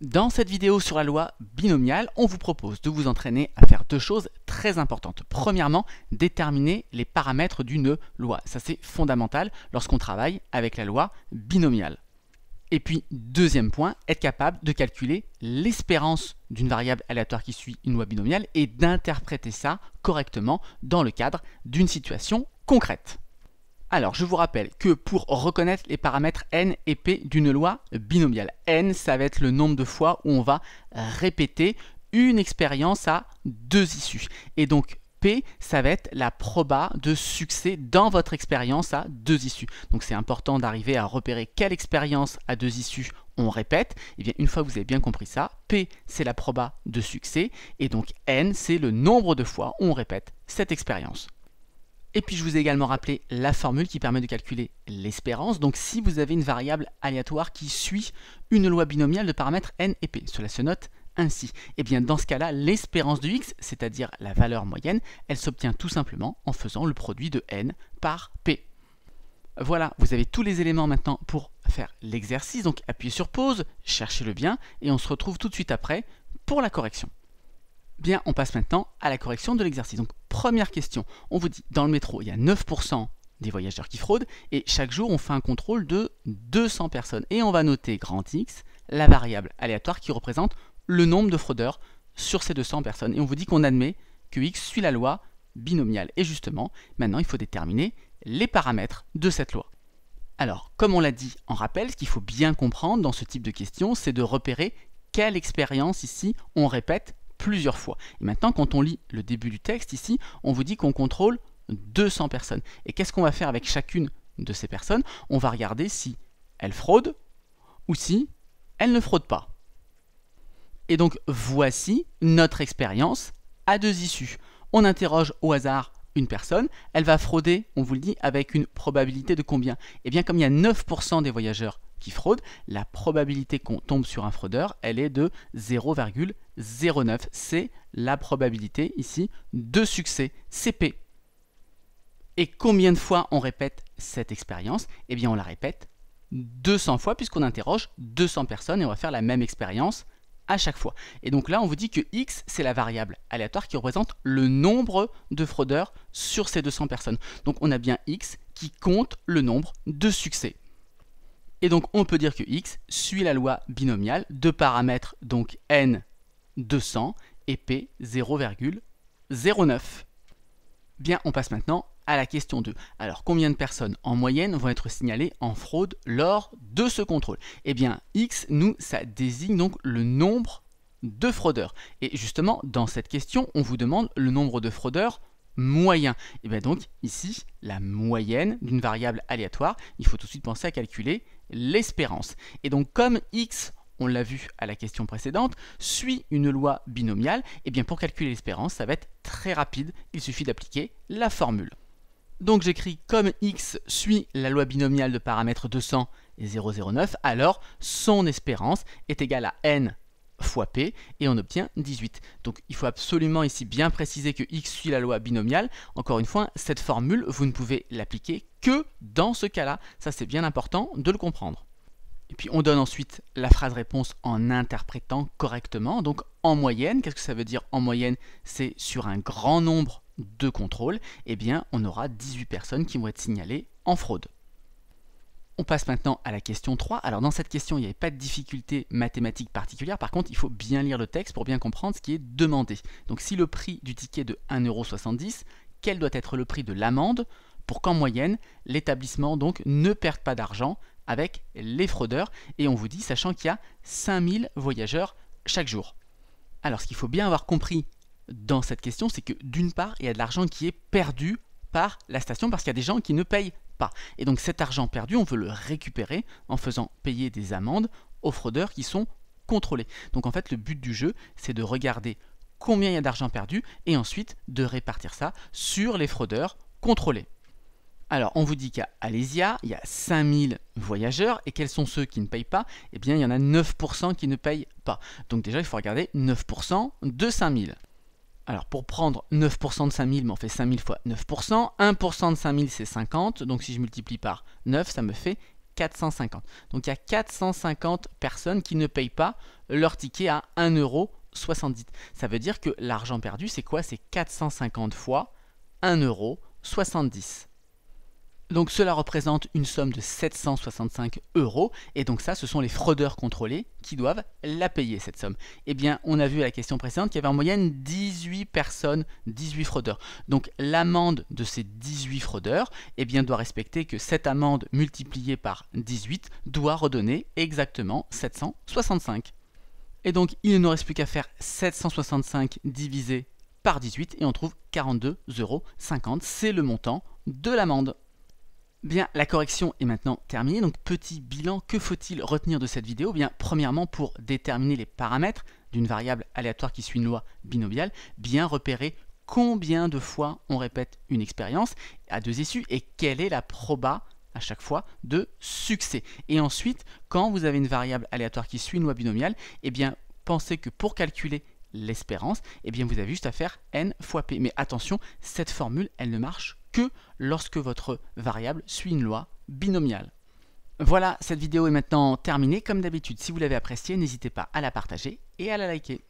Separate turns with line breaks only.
Dans cette vidéo sur la loi binomiale, on vous propose de vous entraîner à faire deux choses très importantes. Premièrement, déterminer les paramètres d'une loi. Ça c'est fondamental lorsqu'on travaille avec la loi binomiale. Et puis, deuxième point, être capable de calculer l'espérance d'une variable aléatoire qui suit une loi binomiale et d'interpréter ça correctement dans le cadre d'une situation concrète. Alors, je vous rappelle que pour reconnaître les paramètres n et p d'une loi binomiale, n, ça va être le nombre de fois où on va répéter une expérience à deux issues. Et donc, P, ça va être la proba de succès dans votre expérience à deux issues. Donc c'est important d'arriver à repérer quelle expérience à deux issues on répète. Et eh bien une fois que vous avez bien compris ça, P c'est la proba de succès et donc N c'est le nombre de fois où on répète cette expérience. Et puis je vous ai également rappelé la formule qui permet de calculer l'espérance. Donc si vous avez une variable aléatoire qui suit une loi binomiale de paramètres n et p, cela se note ainsi. Et eh bien dans ce cas-là, l'espérance du x, c'est-à-dire la valeur moyenne, elle s'obtient tout simplement en faisant le produit de n par p. Voilà, vous avez tous les éléments maintenant pour faire l'exercice. Donc appuyez sur pause, cherchez le bien et on se retrouve tout de suite après pour la correction. Bien, on passe maintenant à la correction de l'exercice. Première question, on vous dit, dans le métro, il y a 9% des voyageurs qui fraudent, et chaque jour, on fait un contrôle de 200 personnes. Et on va noter grand X, la variable aléatoire qui représente le nombre de fraudeurs sur ces 200 personnes. Et on vous dit qu'on admet que X suit la loi binomiale. Et justement, maintenant, il faut déterminer les paramètres de cette loi. Alors, comme on l'a dit en rappel, ce qu'il faut bien comprendre dans ce type de question, c'est de repérer quelle expérience ici on répète fois. Et maintenant, quand on lit le début du texte ici, on vous dit qu'on contrôle 200 personnes. Et qu'est-ce qu'on va faire avec chacune de ces personnes On va regarder si elle fraude ou si elle ne fraude pas. Et donc voici notre expérience à deux issues. On interroge au hasard une personne, elle va frauder, on vous le dit, avec une probabilité de combien et eh bien comme il y a 9% des voyageurs qui fraude, la probabilité qu'on tombe sur un fraudeur, elle est de 0,09. C'est la probabilité ici de succès, CP. Et combien de fois on répète cette expérience Eh bien on la répète 200 fois puisqu'on interroge 200 personnes et on va faire la même expérience à chaque fois. Et donc là on vous dit que X c'est la variable aléatoire qui représente le nombre de fraudeurs sur ces 200 personnes. Donc on a bien X qui compte le nombre de succès. Et donc on peut dire que x suit la loi binomiale de paramètres donc n 200 et p 0,09. Bien, on passe maintenant à la question 2. Alors combien de personnes en moyenne vont être signalées en fraude lors de ce contrôle Eh bien x, nous, ça désigne donc le nombre de fraudeurs. Et justement, dans cette question, on vous demande le nombre de fraudeurs moyen. Et eh bien donc ici, la moyenne d'une variable aléatoire, il faut tout de suite penser à calculer l'espérance. Et donc comme x on l'a vu à la question précédente, suit une loi binomiale, et eh bien pour calculer l'espérance, ça va être très rapide, il suffit d'appliquer la formule. Donc j'écris comme x suit la loi binomiale de paramètres 200 et 009, alors son espérance est égale à n fois p et on obtient 18. Donc il faut absolument ici bien préciser que x suit la loi binomiale. Encore une fois, cette formule, vous ne pouvez l'appliquer que dans ce cas-là. Ça, c'est bien important de le comprendre. Et puis on donne ensuite la phrase réponse en interprétant correctement. Donc en moyenne, qu'est-ce que ça veut dire en moyenne C'est sur un grand nombre de contrôles, eh bien on aura 18 personnes qui vont être signalées en fraude. On passe maintenant à la question 3. Alors dans cette question, il n'y avait pas de difficulté mathématique particulière. Par contre, il faut bien lire le texte pour bien comprendre ce qui est demandé. Donc si le prix du ticket est de 1,70€, quel doit être le prix de l'amende pour qu'en moyenne, l'établissement donc ne perde pas d'argent avec les fraudeurs Et on vous dit, sachant qu'il y a 5000 voyageurs chaque jour. Alors ce qu'il faut bien avoir compris dans cette question, c'est que d'une part, il y a de l'argent qui est perdu par la station parce qu'il y a des gens qui ne payent et donc cet argent perdu, on veut le récupérer en faisant payer des amendes aux fraudeurs qui sont contrôlés. Donc en fait, le but du jeu, c'est de regarder combien il y a d'argent perdu et ensuite de répartir ça sur les fraudeurs contrôlés. Alors, on vous dit qu'à Alésia, il y a 5000 voyageurs. Et quels sont ceux qui ne payent pas Eh bien, il y en a 9% qui ne payent pas. Donc déjà, il faut regarder 9% de 5000 alors pour prendre 9% de 5000, 000, on fait 5000 fois 9%, 1% de 5000 c'est 50, donc si je multiplie par 9, ça me fait 450. Donc il y a 450 personnes qui ne payent pas leur ticket à 1,70€. Ça veut dire que l'argent perdu c'est quoi C'est 450 fois 1,70€. Donc cela représente une somme de 765 euros et donc ça ce sont les fraudeurs contrôlés qui doivent la payer cette somme. Eh bien on a vu à la question précédente qu'il y avait en moyenne 18 personnes, 18 fraudeurs. Donc l'amende de ces 18 fraudeurs eh bien, doit respecter que cette amende multipliée par 18 doit redonner exactement 765. Et donc il ne nous reste plus qu'à faire 765 divisé par 18 et on trouve 42,50 euros. C'est le montant de l'amende. Bien, la correction est maintenant terminée, donc petit bilan, que faut-il retenir de cette vidéo Bien, premièrement, pour déterminer les paramètres d'une variable aléatoire qui suit une loi binomiale, bien repérer combien de fois on répète une expérience à deux issues et quelle est la proba à chaque fois de succès. Et ensuite, quand vous avez une variable aléatoire qui suit une loi binomiale, eh bien, pensez que pour calculer l'espérance, eh bien, vous avez juste à faire n fois p. Mais attention, cette formule, elle ne marche que lorsque votre variable suit une loi binomiale. Voilà, cette vidéo est maintenant terminée. Comme d'habitude, si vous l'avez appréciée, n'hésitez pas à la partager et à la liker.